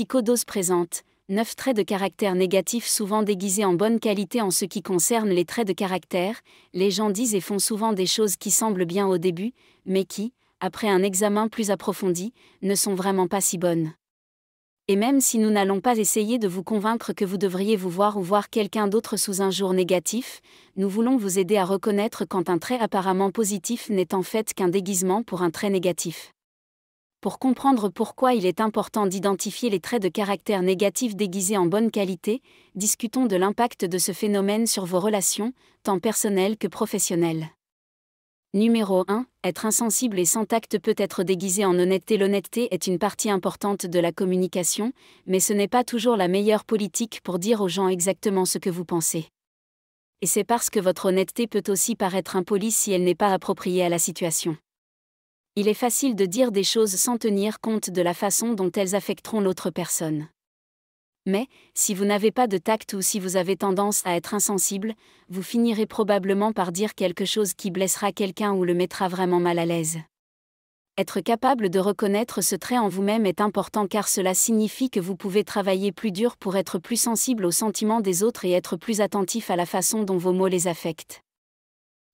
psychodose présente, 9 traits de caractère négatifs souvent déguisés en bonne qualité en ce qui concerne les traits de caractère, les gens disent et font souvent des choses qui semblent bien au début, mais qui, après un examen plus approfondi, ne sont vraiment pas si bonnes. Et même si nous n'allons pas essayer de vous convaincre que vous devriez vous voir ou voir quelqu'un d'autre sous un jour négatif, nous voulons vous aider à reconnaître quand un trait apparemment positif n'est en fait qu'un déguisement pour un trait négatif pour comprendre pourquoi il est important d'identifier les traits de caractère négatifs déguisés en bonne qualité, discutons de l'impact de ce phénomène sur vos relations, tant personnelles que professionnelles. Numéro 1. Être insensible et sans tact peut être déguisé en honnêteté. L'honnêteté est une partie importante de la communication, mais ce n'est pas toujours la meilleure politique pour dire aux gens exactement ce que vous pensez. Et c'est parce que votre honnêteté peut aussi paraître impolie si elle n'est pas appropriée à la situation il est facile de dire des choses sans tenir compte de la façon dont elles affecteront l'autre personne. Mais, si vous n'avez pas de tact ou si vous avez tendance à être insensible, vous finirez probablement par dire quelque chose qui blessera quelqu'un ou le mettra vraiment mal à l'aise. Être capable de reconnaître ce trait en vous-même est important car cela signifie que vous pouvez travailler plus dur pour être plus sensible aux sentiments des autres et être plus attentif à la façon dont vos mots les affectent.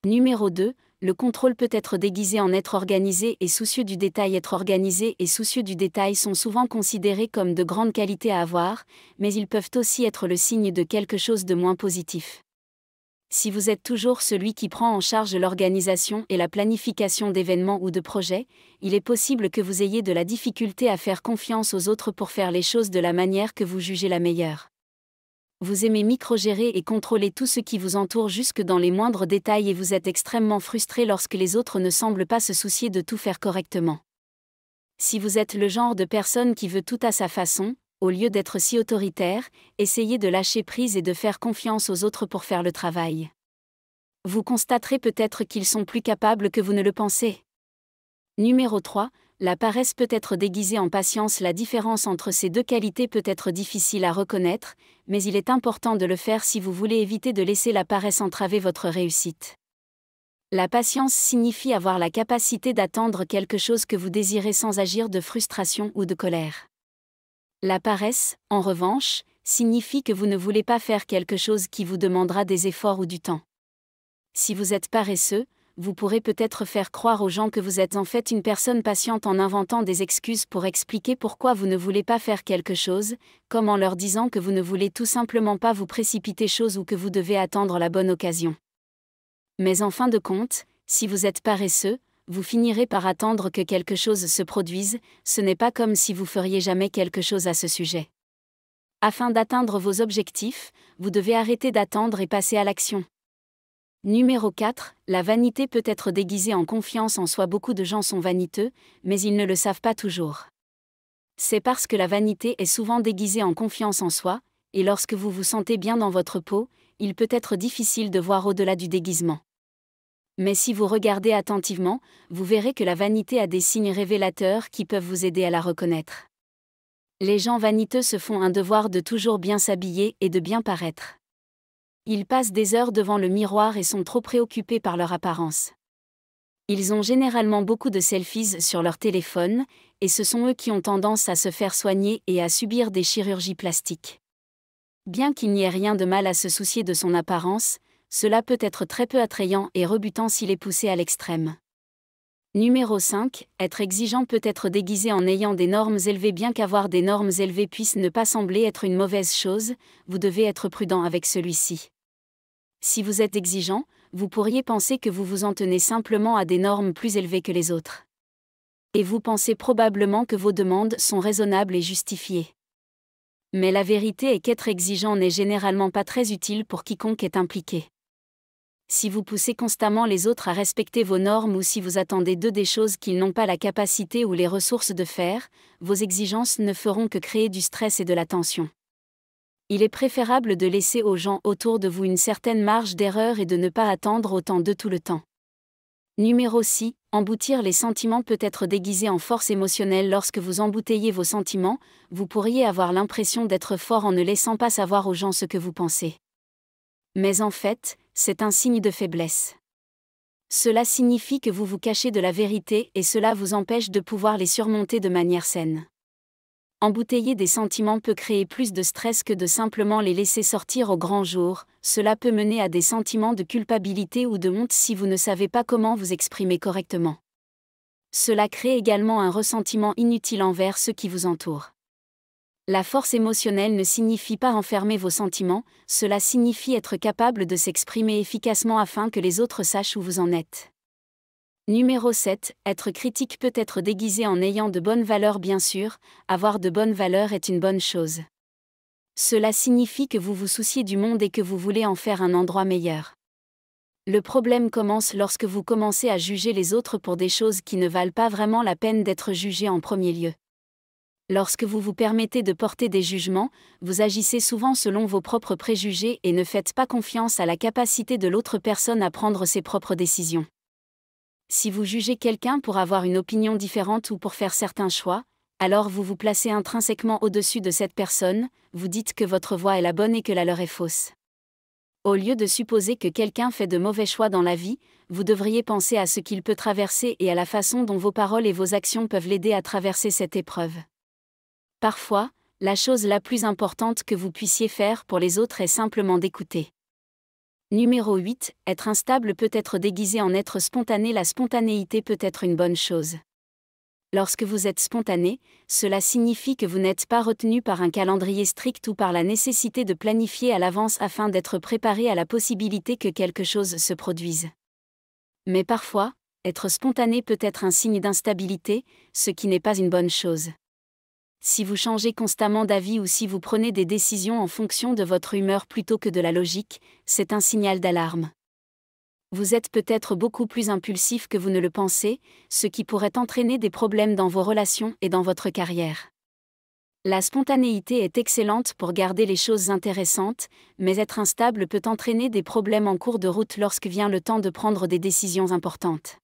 Numéro 2 le contrôle peut être déguisé en être organisé et soucieux du détail. Être organisé et soucieux du détail sont souvent considérés comme de grandes qualités à avoir, mais ils peuvent aussi être le signe de quelque chose de moins positif. Si vous êtes toujours celui qui prend en charge l'organisation et la planification d'événements ou de projets, il est possible que vous ayez de la difficulté à faire confiance aux autres pour faire les choses de la manière que vous jugez la meilleure vous aimez micro-gérer et contrôler tout ce qui vous entoure jusque dans les moindres détails et vous êtes extrêmement frustré lorsque les autres ne semblent pas se soucier de tout faire correctement. Si vous êtes le genre de personne qui veut tout à sa façon, au lieu d'être si autoritaire, essayez de lâcher prise et de faire confiance aux autres pour faire le travail. Vous constaterez peut-être qu'ils sont plus capables que vous ne le pensez. Numéro 3 la paresse peut être déguisée en patience. La différence entre ces deux qualités peut être difficile à reconnaître, mais il est important de le faire si vous voulez éviter de laisser la paresse entraver votre réussite. La patience signifie avoir la capacité d'attendre quelque chose que vous désirez sans agir de frustration ou de colère. La paresse, en revanche, signifie que vous ne voulez pas faire quelque chose qui vous demandera des efforts ou du temps. Si vous êtes paresseux, vous pourrez peut-être faire croire aux gens que vous êtes en fait une personne patiente en inventant des excuses pour expliquer pourquoi vous ne voulez pas faire quelque chose, comme en leur disant que vous ne voulez tout simplement pas vous précipiter chose ou que vous devez attendre la bonne occasion. Mais en fin de compte, si vous êtes paresseux, vous finirez par attendre que quelque chose se produise, ce n'est pas comme si vous feriez jamais quelque chose à ce sujet. Afin d'atteindre vos objectifs, vous devez arrêter d'attendre et passer à l'action. Numéro 4. La vanité peut être déguisée en confiance en soi. Beaucoup de gens sont vaniteux, mais ils ne le savent pas toujours. C'est parce que la vanité est souvent déguisée en confiance en soi, et lorsque vous vous sentez bien dans votre peau, il peut être difficile de voir au-delà du déguisement. Mais si vous regardez attentivement, vous verrez que la vanité a des signes révélateurs qui peuvent vous aider à la reconnaître. Les gens vaniteux se font un devoir de toujours bien s'habiller et de bien paraître. Ils passent des heures devant le miroir et sont trop préoccupés par leur apparence. Ils ont généralement beaucoup de selfies sur leur téléphone, et ce sont eux qui ont tendance à se faire soigner et à subir des chirurgies plastiques. Bien qu'il n'y ait rien de mal à se soucier de son apparence, cela peut être très peu attrayant et rebutant s'il est poussé à l'extrême. Numéro 5. Être exigeant peut être déguisé en ayant des normes élevées bien qu'avoir des normes élevées puisse ne pas sembler être une mauvaise chose, vous devez être prudent avec celui-ci. Si vous êtes exigeant, vous pourriez penser que vous vous en tenez simplement à des normes plus élevées que les autres. Et vous pensez probablement que vos demandes sont raisonnables et justifiées. Mais la vérité est qu'être exigeant n'est généralement pas très utile pour quiconque est impliqué. Si vous poussez constamment les autres à respecter vos normes ou si vous attendez d'eux des choses qu'ils n'ont pas la capacité ou les ressources de faire, vos exigences ne feront que créer du stress et de la tension il est préférable de laisser aux gens autour de vous une certaine marge d'erreur et de ne pas attendre autant de tout le temps. Numéro 6. Emboutir les sentiments peut être déguisé en force émotionnelle lorsque vous embouteillez vos sentiments, vous pourriez avoir l'impression d'être fort en ne laissant pas savoir aux gens ce que vous pensez. Mais en fait, c'est un signe de faiblesse. Cela signifie que vous vous cachez de la vérité et cela vous empêche de pouvoir les surmonter de manière saine. Embouteiller des sentiments peut créer plus de stress que de simplement les laisser sortir au grand jour, cela peut mener à des sentiments de culpabilité ou de honte si vous ne savez pas comment vous exprimer correctement. Cela crée également un ressentiment inutile envers ceux qui vous entourent. La force émotionnelle ne signifie pas enfermer vos sentiments, cela signifie être capable de s'exprimer efficacement afin que les autres sachent où vous en êtes. Numéro 7. Être critique peut être déguisé en ayant de bonnes valeurs bien sûr, avoir de bonnes valeurs est une bonne chose. Cela signifie que vous vous souciez du monde et que vous voulez en faire un endroit meilleur. Le problème commence lorsque vous commencez à juger les autres pour des choses qui ne valent pas vraiment la peine d'être jugées en premier lieu. Lorsque vous vous permettez de porter des jugements, vous agissez souvent selon vos propres préjugés et ne faites pas confiance à la capacité de l'autre personne à prendre ses propres décisions. Si vous jugez quelqu'un pour avoir une opinion différente ou pour faire certains choix, alors vous vous placez intrinsèquement au-dessus de cette personne, vous dites que votre voix est la bonne et que la leur est fausse. Au lieu de supposer que quelqu'un fait de mauvais choix dans la vie, vous devriez penser à ce qu'il peut traverser et à la façon dont vos paroles et vos actions peuvent l'aider à traverser cette épreuve. Parfois, la chose la plus importante que vous puissiez faire pour les autres est simplement d'écouter. Numéro 8. Être instable peut être déguisé en être spontané. La spontanéité peut être une bonne chose. Lorsque vous êtes spontané, cela signifie que vous n'êtes pas retenu par un calendrier strict ou par la nécessité de planifier à l'avance afin d'être préparé à la possibilité que quelque chose se produise. Mais parfois, être spontané peut être un signe d'instabilité, ce qui n'est pas une bonne chose si vous changez constamment d'avis ou si vous prenez des décisions en fonction de votre humeur plutôt que de la logique, c'est un signal d'alarme. Vous êtes peut-être beaucoup plus impulsif que vous ne le pensez, ce qui pourrait entraîner des problèmes dans vos relations et dans votre carrière. La spontanéité est excellente pour garder les choses intéressantes, mais être instable peut entraîner des problèmes en cours de route lorsque vient le temps de prendre des décisions importantes.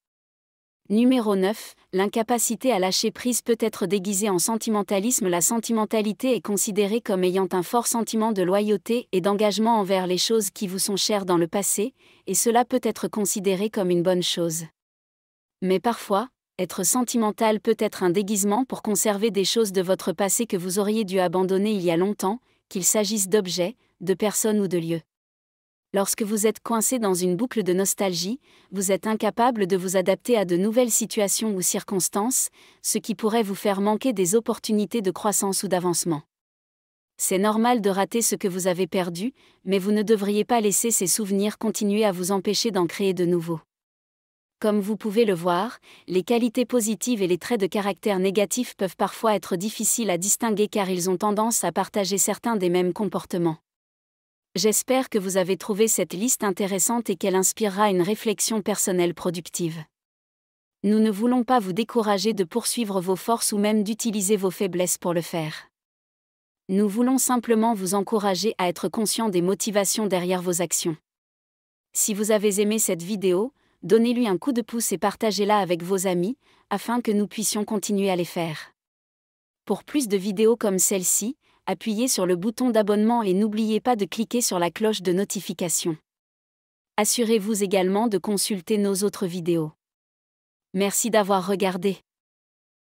Numéro 9. L'incapacité à lâcher prise peut être déguisée en sentimentalisme. La sentimentalité est considérée comme ayant un fort sentiment de loyauté et d'engagement envers les choses qui vous sont chères dans le passé, et cela peut être considéré comme une bonne chose. Mais parfois, être sentimental peut être un déguisement pour conserver des choses de votre passé que vous auriez dû abandonner il y a longtemps, qu'il s'agisse d'objets, de personnes ou de lieux lorsque vous êtes coincé dans une boucle de nostalgie, vous êtes incapable de vous adapter à de nouvelles situations ou circonstances, ce qui pourrait vous faire manquer des opportunités de croissance ou d'avancement. C'est normal de rater ce que vous avez perdu, mais vous ne devriez pas laisser ces souvenirs continuer à vous empêcher d'en créer de nouveaux. Comme vous pouvez le voir, les qualités positives et les traits de caractère négatifs peuvent parfois être difficiles à distinguer car ils ont tendance à partager certains des mêmes comportements. J'espère que vous avez trouvé cette liste intéressante et qu'elle inspirera une réflexion personnelle productive. Nous ne voulons pas vous décourager de poursuivre vos forces ou même d'utiliser vos faiblesses pour le faire. Nous voulons simplement vous encourager à être conscient des motivations derrière vos actions. Si vous avez aimé cette vidéo, donnez-lui un coup de pouce et partagez-la avec vos amis, afin que nous puissions continuer à les faire. Pour plus de vidéos comme celle-ci, appuyez sur le bouton d'abonnement et n'oubliez pas de cliquer sur la cloche de notification. Assurez-vous également de consulter nos autres vidéos. Merci d'avoir regardé.